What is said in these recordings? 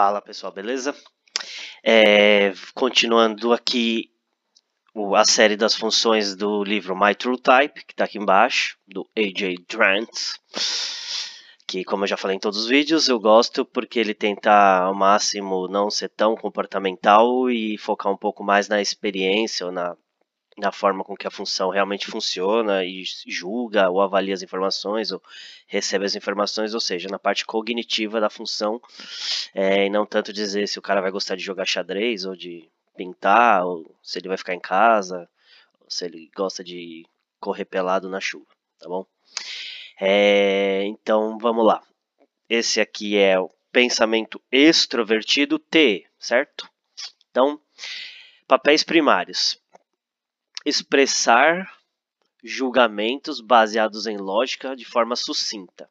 Fala pessoal, beleza? É, continuando aqui a série das funções do livro My True Type, que está aqui embaixo, do A.J. Drant, que como eu já falei em todos os vídeos, eu gosto porque ele tenta ao máximo não ser tão comportamental e focar um pouco mais na experiência ou na na forma com que a função realmente funciona e julga ou avalia as informações ou recebe as informações, ou seja, na parte cognitiva da função, é, e não tanto dizer se o cara vai gostar de jogar xadrez ou de pintar, ou se ele vai ficar em casa, ou se ele gosta de correr pelado na chuva, tá bom? É, então vamos lá. Esse aqui é o pensamento extrovertido T, certo? Então, papéis primários expressar julgamentos baseados em lógica de forma sucinta.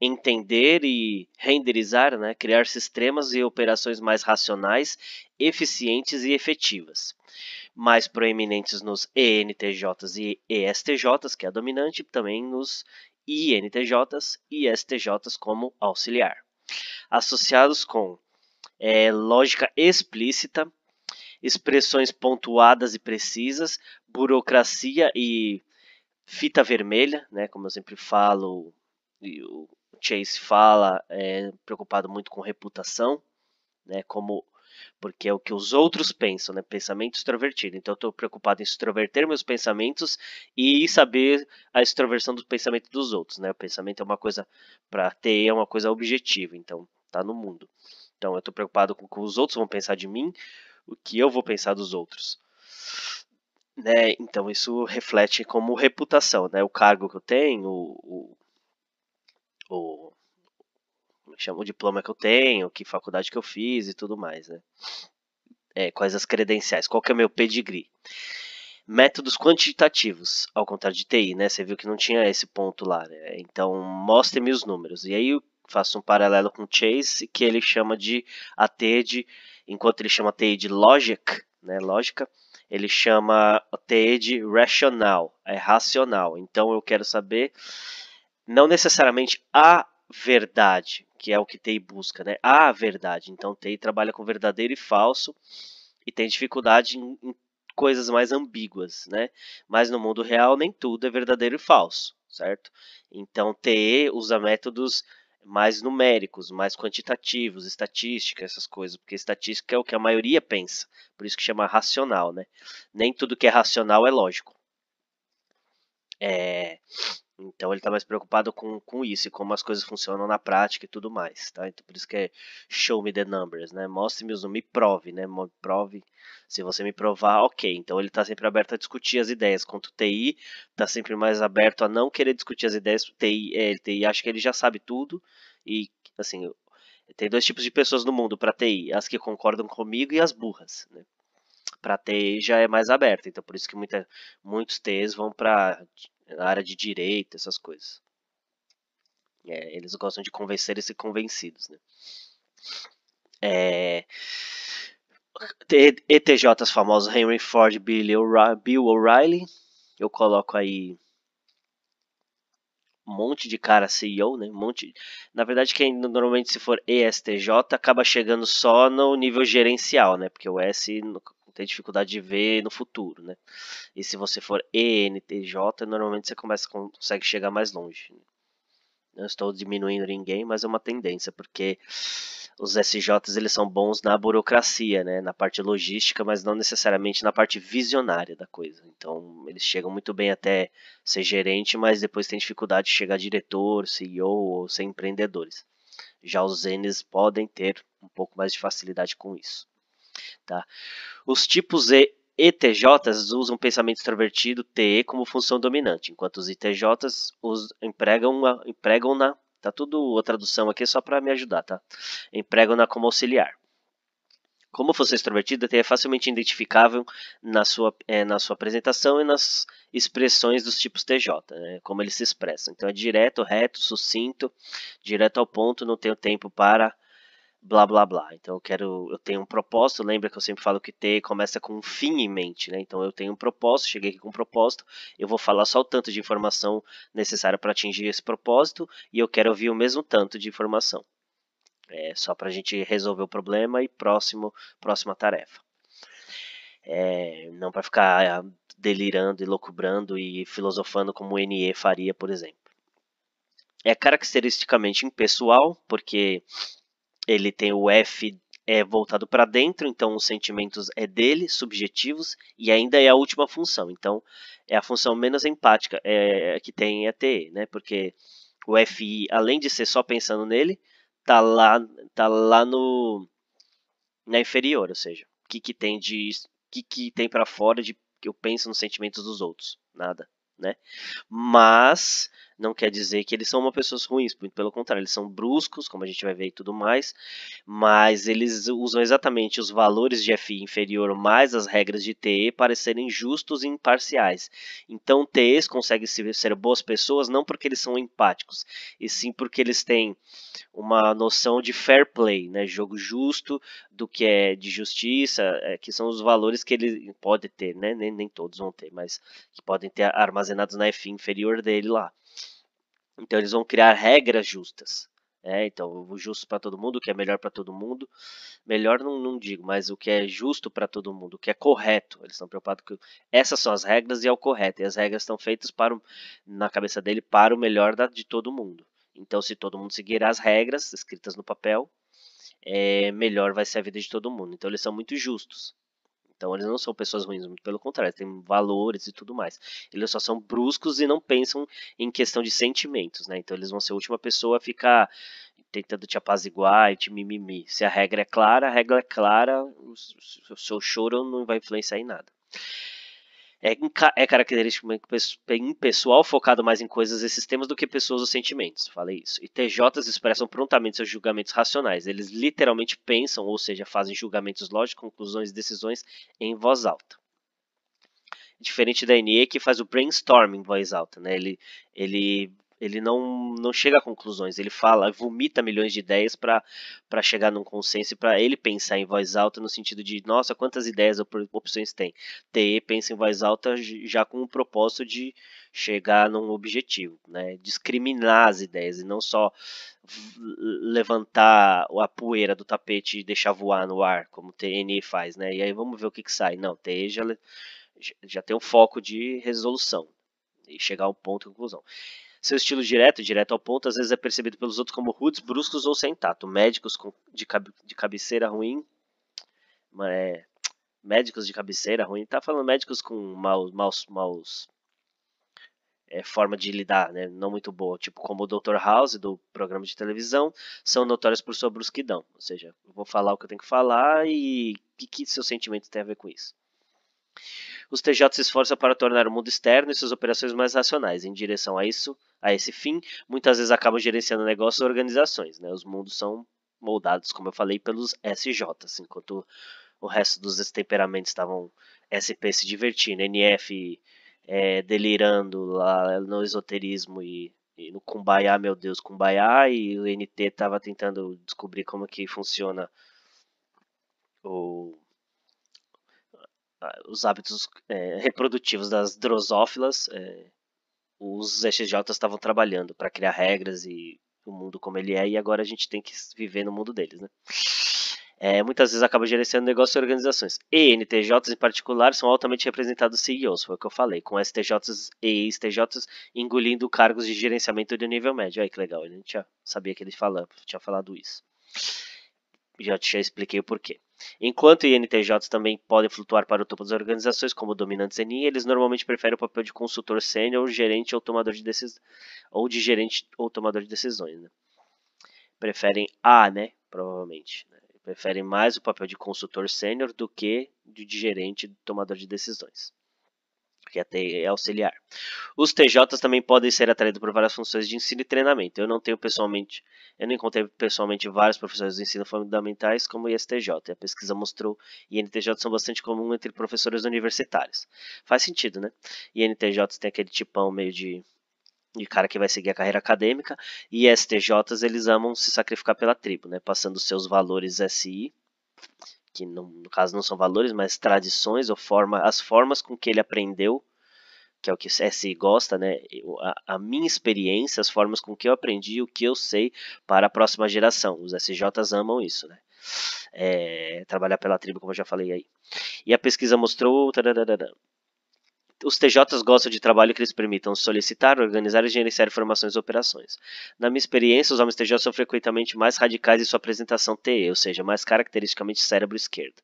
Entender e renderizar, né? criar sistemas e operações mais racionais, eficientes e efetivas. Mais proeminentes nos ENTJs e ESTJs, que é a dominante, também nos INTJs e STJs como auxiliar. Associados com é, lógica explícita, expressões pontuadas e precisas, burocracia e fita vermelha, né? Como eu sempre falo, e o Chase fala, é preocupado muito com reputação, né? Como porque é o que os outros pensam, né? Pensamento extrovertido. Então, eu estou preocupado em extroverter meus pensamentos e saber a extroversão do pensamento dos outros, né? O pensamento é uma coisa para ter, é uma coisa objetiva, então tá no mundo. Então, eu estou preocupado com o que os outros vão pensar de mim, o que eu vou pensar dos outros. Né? Então isso reflete como reputação, né? O cargo que eu tenho, o, o, é o diploma que eu tenho, que faculdade que eu fiz e tudo mais, né? É, quais as credenciais, qual que é o meu pedigree. Métodos quantitativos, ao contrário de TI, né? Você viu que não tinha esse ponto lá. Né? Então, mostre-me os números. E aí eu faço um paralelo com o Chase, que ele chama de AT de Enquanto ele chama TE de logic, né, lógica, ele chama TE de racional, é racional. Então eu quero saber não necessariamente a verdade, que é o que TE busca, né? A verdade. Então TE trabalha com verdadeiro e falso e tem dificuldade em, em coisas mais ambíguas, né? Mas no mundo real nem tudo é verdadeiro e falso, certo? Então TE usa métodos mais numéricos, mais quantitativos, estatística, essas coisas, porque estatística é o que a maioria pensa, por isso que chama racional, né? Nem tudo que é racional é lógico. É... Então ele está mais preocupado com, com isso e como as coisas funcionam na prática e tudo mais, tá? Então por isso que é show me the numbers, né? Mostre-me os números, me prove, né? Me prove. Se você me provar, ok. Então ele está sempre aberto a discutir as ideias. Quanto o TI está sempre mais aberto a não querer discutir as ideias. O TI, é, TI acha que ele já sabe tudo e assim tem dois tipos de pessoas no mundo para TI: as que concordam comigo e as burras, né? Para TI já é mais aberto, então por isso que muita, muitos TIs vão para na área de direito, essas coisas. É, eles gostam de convencer e ser convencidos, né? É... ETJs famosos, Henry Ford, Bill O'Reilly. Eu coloco aí um monte de cara CEO, né? Um monte. Na verdade, quem normalmente se for ESTJ acaba chegando só no nível gerencial, né? Porque o S ter dificuldade de ver no futuro, né? E se você for ENTJ, normalmente você começa, consegue chegar mais longe. Né? Não estou diminuindo ninguém, mas é uma tendência, porque os SJs eles são bons na burocracia, né? na parte logística, mas não necessariamente na parte visionária da coisa. Então, eles chegam muito bem até ser gerente, mas depois tem dificuldade de chegar diretor, CEO ou ser empreendedores. Já os N's podem ter um pouco mais de facilidade com isso. Tá? Os tipos E ETJs usam pensamento extrovertido TE como função dominante, enquanto os ITJs os empregam, empregam na tá tudo a tradução aqui é só para me ajudar, tá? Empregam na como auxiliar. Como função extrovertida TE é facilmente identificável na sua, é, na sua apresentação e nas expressões dos tipos TJ, né? como eles se expressam. Então é direto, reto, sucinto, direto ao ponto, não tenho tempo para blá blá blá. Então eu quero, eu tenho um propósito, lembra que eu sempre falo que ter começa com um fim em mente, né? Então eu tenho um propósito, cheguei aqui com um propósito, eu vou falar só o tanto de informação necessária para atingir esse propósito e eu quero ouvir o mesmo tanto de informação. É só para a gente resolver o problema e próximo, próxima tarefa. É, não para ficar ah, delirando e loucubrando e filosofando como o NE faria, por exemplo. É caracteristicamente impessoal, porque ele tem o F é voltado para dentro, então os sentimentos é dele, subjetivos, e ainda é a última função. Então, é a função menos empática é, é que tem ETE, é né? Porque o FI, além de ser só pensando nele, tá lá, tá lá no na inferior, ou seja, o que, que tem de que, que tem para fora de que eu penso nos sentimentos dos outros, nada, né? Mas não quer dizer que eles são uma pessoas ruins, pelo contrário, eles são bruscos, como a gente vai ver e tudo mais, mas eles usam exatamente os valores de FI inferior mais as regras de TE para serem justos e imparciais. Então, TEs conseguem ser boas pessoas não porque eles são empáticos, e sim porque eles têm uma noção de fair play, né? jogo justo, do que é de justiça, é, que são os valores que ele pode ter, né? nem, nem todos vão ter, mas que podem ter armazenados na FI inferior dele lá. Então eles vão criar regras justas. Né? Então, o justo para todo mundo, o que é melhor para todo mundo. Melhor não, não, digo, mas o que é justo para todo mundo, o que é correto. Eles estão preocupados com. Essas são as regras e é o correto. E as regras estão feitas para o, na cabeça dele para o melhor da, de todo mundo. Então, se todo mundo seguir as regras escritas no papel, é, melhor vai ser a vida de todo mundo. Então, eles são muito justos. Então eles não são pessoas ruins, pelo contrário, têm valores e tudo mais. Eles só são bruscos e não pensam em questão de sentimentos, né? Então eles vão ser a última pessoa a ficar tentando te apaziguar e te mimimi. Se a regra é clara, a regra é clara, o seu choro não vai influenciar em nada é, é característicamente impessoal, focado mais em coisas e sistemas do que pessoas ou sentimentos. Falei isso. E TJs expressam prontamente seus julgamentos racionais. Eles literalmente pensam, ou seja, fazem julgamentos lógicos, conclusões e decisões em voz alta. Diferente da NE, que faz o brainstorming em voz alta. Né? Ele, ele ele não, não chega a conclusões, ele fala, vomita milhões de ideias para chegar num consenso e para ele pensar em voz alta no sentido de, nossa, quantas ideias ou opções tem. TE pensa em voz alta já com o propósito de chegar num objetivo, né? discriminar as ideias e não só levantar a poeira do tapete e deixar voar no ar, como o TNE faz. Né? E aí vamos ver o que, que sai. Não, TE já, já tem um foco de resolução e chegar a um ponto de conclusão. Seu estilo direto, direto ao ponto, às vezes é percebido pelos outros como rudes, bruscos ou sem tato. Médicos com, de, cab, de cabeceira ruim. É, médicos de cabeceira ruim. Tá falando médicos com maus, maus, maus é, forma de lidar, né? não muito boa, tipo como o Dr. House do programa de televisão, são notórios por sua brusquidão, ou seja, eu vou falar o que eu tenho que falar e o que, que seus sentimentos têm a ver com isso os TJ se esforçam para tornar o mundo externo e suas operações mais racionais. Em direção a isso, a esse fim, muitas vezes acabam gerenciando negócios e organizações. Né? Os mundos são moldados, como eu falei, pelos SJs, enquanto o resto dos temperamentos estavam SP se divertindo, NF é, delirando lá no esoterismo e, e no Kumbaya, ah, meu Deus, Kumbaya, e o NT estava tentando descobrir como que funciona o ah, os hábitos é, reprodutivos das drosófilas, é, os SJs estavam trabalhando para criar regras e o mundo como ele é, e agora a gente tem que viver no mundo deles, né? É, muitas vezes acaba gerenciando negócios e organizações. ENTJs em particular são altamente representados CEOs, foi o que eu falei, com STJs e STJs engolindo cargos de gerenciamento de nível médio. Aí que legal, a não tinha, sabia que ele falava, tinha falado isso. Já, já expliquei o porquê. Enquanto INTJs também podem flutuar para o topo das organizações como dominantes em eles normalmente preferem o papel de consultor sênior, gerente ou tomador de decisões, ou de gerente ou tomador de decisões. Né? Preferem A, né? Provavelmente. Né? Preferem mais o papel de consultor sênior do que de gerente tomador de decisões porque é auxiliar. Os TJs também podem ser atraídos por várias funções de ensino e treinamento. Eu não tenho pessoalmente, eu não encontrei pessoalmente vários professores de ensino fundamentais como o ISTJ. A pesquisa mostrou que INTJs são bastante comuns entre professores universitários. Faz sentido, né? INTJs tem aquele tipão meio de de cara que vai seguir a carreira acadêmica, e STJs eles amam se sacrificar pela tribo, né? Passando seus valores SI que no, no caso não são valores, mas tradições ou forma, as formas com que ele aprendeu, que é o que o se gosta, né? A, a, minha experiência, as formas com que eu aprendi, o que eu sei para a próxima geração. Os SJs amam isso, né? É, trabalhar pela tribo, como eu já falei aí. E a pesquisa mostrou. Tararara, os TJs gostam de trabalho que lhes permitam solicitar, organizar e gerenciar informações e operações. Na minha experiência, os homens TJ são frequentemente mais radicais em sua apresentação TE, ou seja, mais caracteristicamente cérebro esquerdo,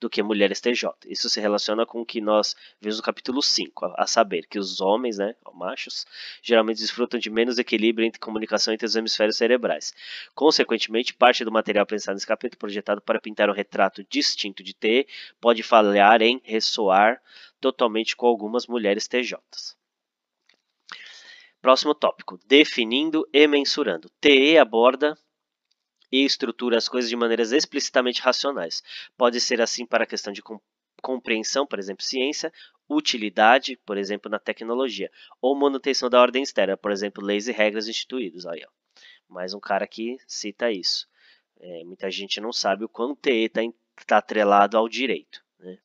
do que mulheres TJ. Isso se relaciona com o que nós vimos no capítulo 5, a, saber que os homens, né, machos, geralmente desfrutam de menos equilíbrio entre comunicação entre os hemisférios cerebrais. Consequentemente, parte do material apresentado nesse capítulo, projetado para pintar um retrato distinto de TE, pode falhar em ressoar totalmente com algumas mulheres TJs. Próximo tópico: definindo e mensurando. TE aborda e estrutura as coisas de maneiras explicitamente racionais. Pode ser assim para a questão de compreensão, por exemplo, ciência, utilidade, por exemplo, na tecnologia, ou manutenção da ordem externa, por exemplo, leis e regras instituídos. Aí, ó. Mais um cara que cita isso. É, muita gente não sabe o quanto TE está tá atrelado ao direito né?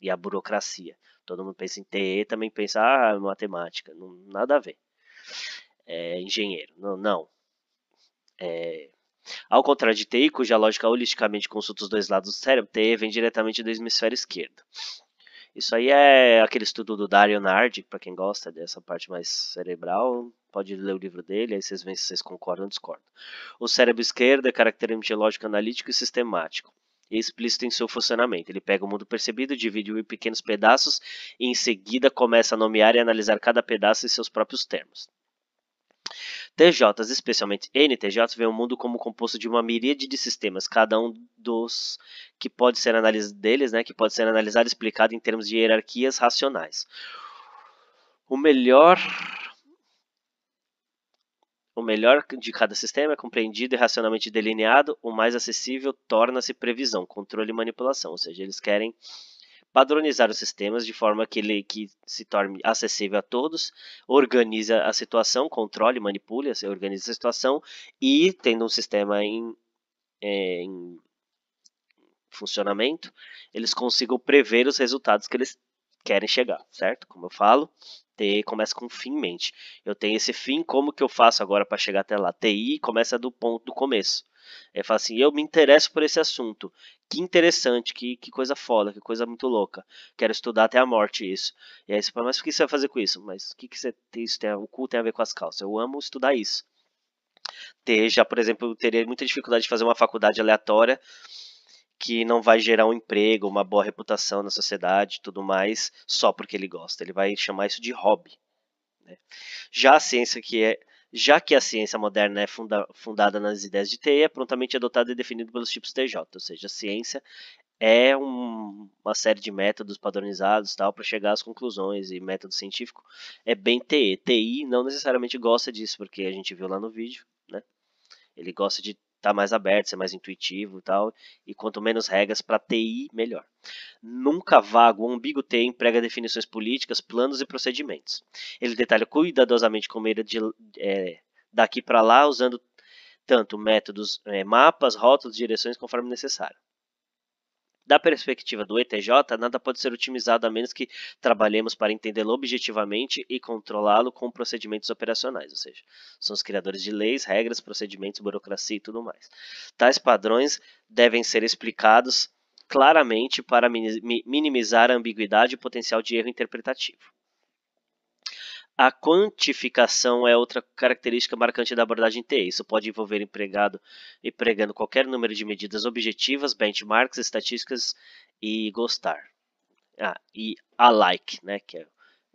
e à burocracia. Todo mundo pensa em TE, também pensa, ah, matemática. Não, nada a ver. É, engenheiro. Não. não. É, ao contrário de TI, cuja lógica holisticamente consulta os dois lados do cérebro, TE vem diretamente do hemisfério esquerdo. Isso aí é aquele estudo do Dario Nardi, para quem gosta dessa parte mais cerebral, pode ler o livro dele, aí vocês veem se vocês concordam ou discordam. O cérebro esquerdo é característico lógico analítico e sistemático e é explícito em seu funcionamento. Ele pega o mundo percebido, divide-o em pequenos pedaços e em seguida começa a nomear e analisar cada pedaço em seus próprios termos. TJs, especialmente NTJs, vê o mundo como composto de uma miríade de sistemas, cada um dos que pode ser analisado deles, né, que pode ser analisado e explicado em termos de hierarquias racionais. O melhor o melhor de cada sistema é compreendido e racionalmente delineado, o mais acessível torna-se previsão, controle e manipulação. Ou seja, eles querem padronizar os sistemas de forma que ele que se torne acessível a todos, organize a situação, controle, manipule, organize a situação e tendo um sistema em, é, em funcionamento, eles consigam prever os resultados que eles querem chegar, certo? Como eu falo, TI começa com um fim em mente. Eu tenho esse fim, como que eu faço agora para chegar até lá? TI começa do ponto do começo. É fala assim, eu me interesso por esse assunto. Que interessante, que, que coisa foda, que coisa muito louca. Quero estudar até a morte isso. E aí você fala, mas o que você vai fazer com isso? Mas o que, que você, isso tem, o cu tem a ver com as calças? Eu amo estudar isso. Ter, já, por exemplo, teria muita dificuldade de fazer uma faculdade aleatória que não vai gerar um emprego, uma boa reputação na sociedade, tudo mais, só porque ele gosta. Ele vai chamar isso de hobby. Né? Já a ciência que é já que a ciência moderna é funda, fundada nas ideias de TI, é prontamente adotada e definida pelos tipos TJ, ou seja, a ciência é um, uma série de métodos padronizados tal para chegar às conclusões e método científico é bem TE. TI não necessariamente gosta disso, porque a gente viu lá no vídeo, né? Ele gosta de está tá mais aberto, ser mais intuitivo e tal. E quanto menos regras para TI, melhor. Nunca vago, o umbigo T emprega definições políticas, planos e procedimentos. Ele detalha cuidadosamente como ir de, é, daqui para lá, usando tanto métodos, é, mapas, rótulos, direções, conforme necessário. Da perspectiva do ETJ, nada pode ser otimizado a menos que trabalhemos para entendê-lo objetivamente e controlá-lo com procedimentos operacionais, ou seja, são os criadores de leis, regras, procedimentos, burocracia e tudo mais. Tais padrões devem ser explicados claramente para minimizar a ambiguidade e o potencial de erro interpretativo. A quantificação é outra característica marcante da abordagem TE. Isso pode envolver empregado empregando qualquer número de medidas objetivas, benchmarks, estatísticas e gostar. Ah, e a like, né, que, é,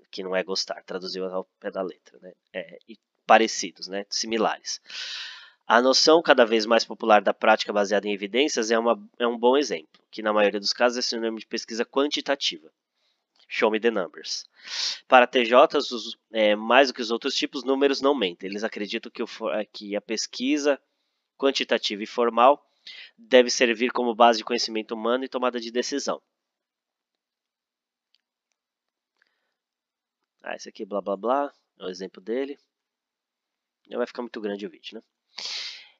que não é gostar, traduziu ao pé da letra, né? É, e parecidos, né, similares. A noção cada vez mais popular da prática baseada em evidências é, uma, é um bom exemplo, que na maioria dos casos é sinônimo de pesquisa quantitativa. Show Me the Numbers. Para TJs, os, é, mais do que os outros tipos, números não mentem. Eles acreditam que, o, é, que a pesquisa quantitativa e formal deve servir como base de conhecimento humano e tomada de decisão. Ah, esse aqui, blá blá blá, é o exemplo dele. Não vai ficar muito grande o vídeo, né?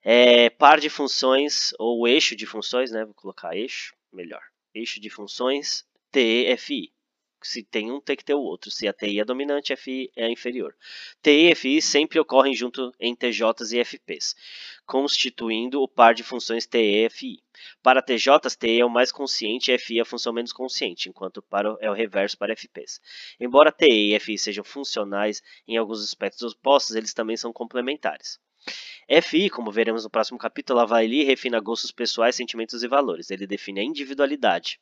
É, par de funções, ou eixo de funções, né? Vou colocar eixo, melhor. Eixo de funções TEFI se tem um, tem que ter o outro. Se a é TI é dominante, a FI é inferior. TI e FI sempre ocorrem junto em TJs e FPs, constituindo o par de funções TE e FI. Para TJs, TE é o mais consciente e FI é a função menos consciente, enquanto para é o reverso para FPs. Embora TE e FI sejam funcionais em alguns aspectos opostos, eles também são complementares. FI, como veremos no próximo capítulo, avalia e refina gostos pessoais, sentimentos e valores. Ele define a individualidade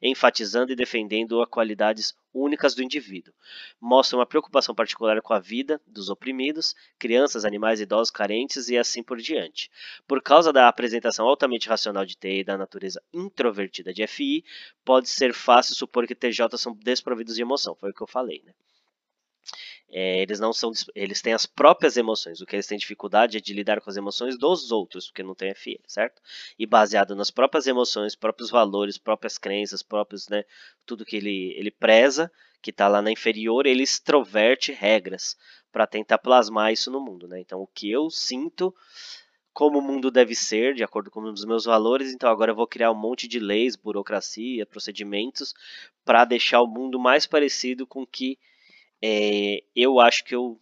enfatizando e defendendo as qualidades únicas do indivíduo. Mostra uma preocupação particular com a vida dos oprimidos, crianças, animais, idosos, carentes e assim por diante. Por causa da apresentação altamente racional de TI e da natureza introvertida de FI, pode ser fácil supor que TJ são desprovidos de emoção, foi o que eu falei, né? é, eles não são eles têm as próprias emoções o que eles têm dificuldade é de lidar com as emoções dos outros porque não tem FI certo e baseado nas próprias emoções próprios valores próprias crenças próprios né tudo que ele ele preza que está lá na inferior ele extroverte regras para tentar plasmar isso no mundo né então o que eu sinto como o mundo deve ser, de acordo com os meus valores, então agora eu vou criar um monte de leis, burocracia, procedimentos para deixar o mundo mais parecido com o que é, eu acho que eu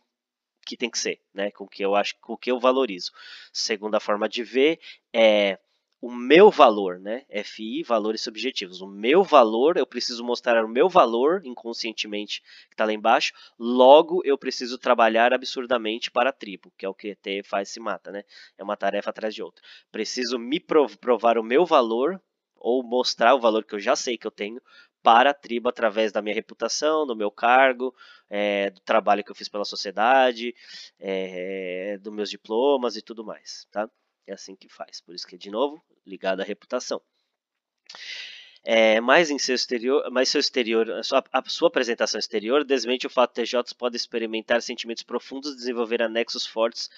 que tem que ser, né? Com que eu acho, com que eu valorizo. Segunda forma de ver é o meu valor, né? FI, valores subjetivos. O meu valor, eu preciso mostrar o meu valor inconscientemente que está lá embaixo. Logo, eu preciso trabalhar absurdamente para a tribo, que é o que T faz se mata, né? É uma tarefa atrás de outra. Preciso me provar o meu valor ou mostrar o valor que eu já sei que eu tenho para a tribo através da minha reputação, do meu cargo, é, do trabalho que eu fiz pela sociedade, é, é, dos meus diplomas e tudo mais, tá? É assim que faz. Por isso que, de novo, ligado à reputação. É, mas em seu exterior, mas seu exterior, a sua, a sua apresentação exterior desmente o fato de TJs podem experimentar sentimentos profundos, desenvolver anexos fortes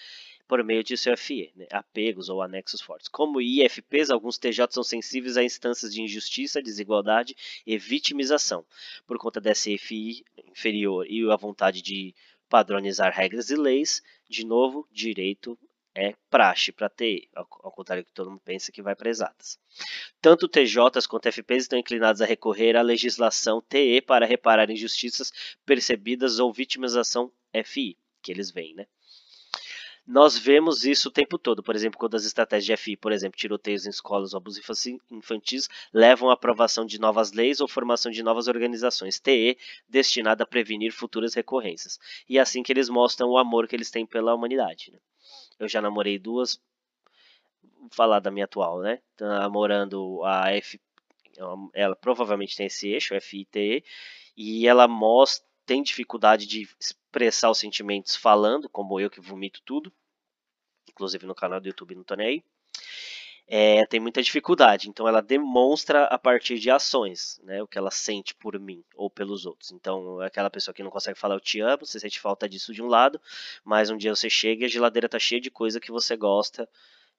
por meio de seu FE, né, apegos ou anexos fortes. Como IFPs, alguns TJ são sensíveis a instâncias de injustiça, desigualdade e vitimização, por conta dessa FI inferior e a vontade de padronizar regras e leis, de novo, direito é praxe para TI, ao, ao contrário do que todo mundo pensa que vai para exatas. Tanto TJs quanto FPs estão inclinados a recorrer à legislação TE para reparar injustiças percebidas ou vitimização FI, que eles veem, né? Nós vemos isso o tempo todo. Por exemplo, quando as estratégias de FI, por exemplo, tiroteios em escolas ou abusos infantis, levam à aprovação de novas leis ou formação de novas organizações, TE, destinada a prevenir futuras recorrências. E é assim que eles mostram o amor que eles têm pela humanidade. Né? Eu já namorei duas. Vou falar da minha atual, né? Namorando a F. Ela provavelmente tem esse eixo, FITE, e ela mostra tem dificuldade de expressar os sentimentos falando, como eu que vomito tudo, inclusive no canal do YouTube não tô nem aí, é, tem muita dificuldade. Então ela demonstra a partir de ações, né, o que ela sente por mim ou pelos outros. Então é aquela pessoa que não consegue falar eu te amo, você sente falta disso de um lado, mas um dia você chega e a geladeira tá cheia de coisa que você gosta,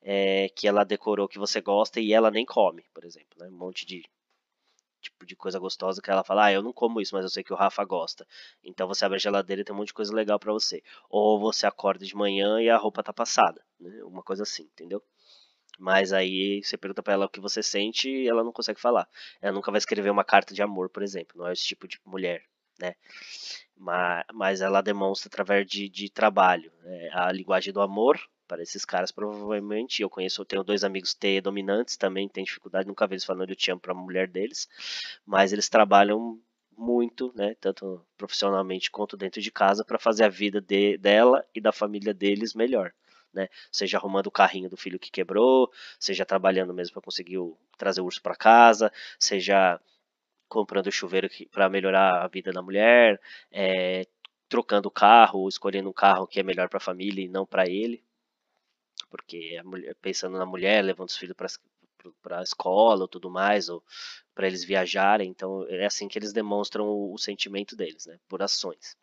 é, que ela decorou que você gosta e ela nem come, por exemplo, né, um monte de tipo de coisa gostosa que ela fala, ah, eu não como isso, mas eu sei que o Rafa gosta. Então você abre a geladeira e tem um monte de coisa legal para você. Ou você acorda de manhã e a roupa tá passada, né? Uma coisa assim, entendeu? Mas aí você pergunta para ela o que você sente e ela não consegue falar. Ela nunca vai escrever uma carta de amor, por exemplo, não é esse tipo de mulher, né? Mas, mas ela demonstra através de, de trabalho, né? a linguagem do amor para esses caras, provavelmente. Eu conheço, eu tenho dois amigos T dominantes também, que têm dificuldade, nunca vi eles falando de te para a mulher deles, mas eles trabalham muito, né, tanto profissionalmente quanto dentro de casa, para fazer a vida de, dela e da família deles melhor. Né? Seja arrumando o carrinho do filho que quebrou, seja trabalhando mesmo para conseguir o, trazer o urso para casa, seja comprando chuveiro para melhorar a vida da mulher, é, trocando o carro, escolhendo um carro que é melhor para a família e não para ele, porque mulher, pensando na mulher, levando os filhos para a escola ou tudo mais, ou para eles viajarem. Então, é assim que eles demonstram o, o sentimento deles, né, por ações.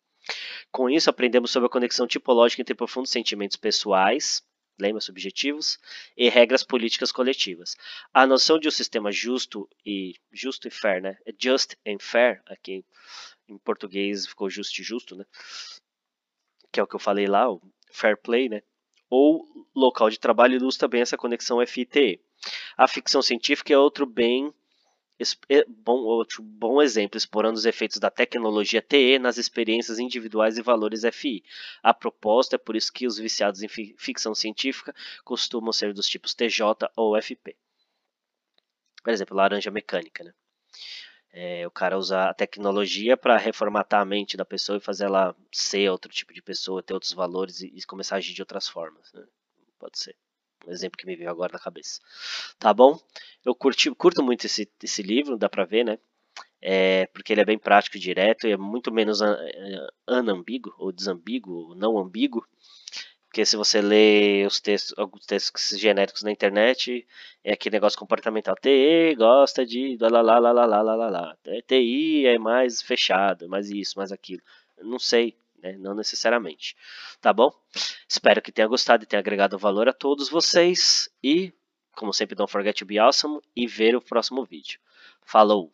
Com isso, aprendemos sobre a conexão tipológica entre profundos sentimentos pessoais, lembra, subjetivos, e regras políticas coletivas. A noção de um sistema justo e justo e fair, né? Just and fair, aqui em português ficou justo e justo, né? Que é o que eu falei lá, o fair play, né? ou local de trabalho ilustra bem essa conexão FITE. A ficção científica é outro bem é, bom, outro bom exemplo, explorando os efeitos da tecnologia TE nas experiências individuais e valores FI. A proposta é por isso que os viciados em ficção científica costumam ser dos tipos TJ ou FP. Por exemplo, laranja mecânica. Né? é, o cara usar a tecnologia para reformatar a mente da pessoa e fazer ela ser outro tipo de pessoa, ter outros valores e, e começar a agir de outras formas. Né? Pode ser. Um exemplo que me veio agora na cabeça. Tá bom? Eu curti, curto muito esse, esse livro, dá pra ver, né? É, porque ele é bem prático e direto e é muito menos anambíguo, é, é, ou desambíguo, ou não ambíguo, porque se você lê os textos, alguns textos genéricos na internet, é aquele negócio comportamental. TE gosta de lá lá lá lá lá lá lá lá. É TI é mais fechado, mais isso, mais aquilo. Não sei, né? não necessariamente. Tá bom? Espero que tenha gostado e tenha agregado valor a todos vocês. E, como sempre, don't forget to be awesome e ver o próximo vídeo. Falou!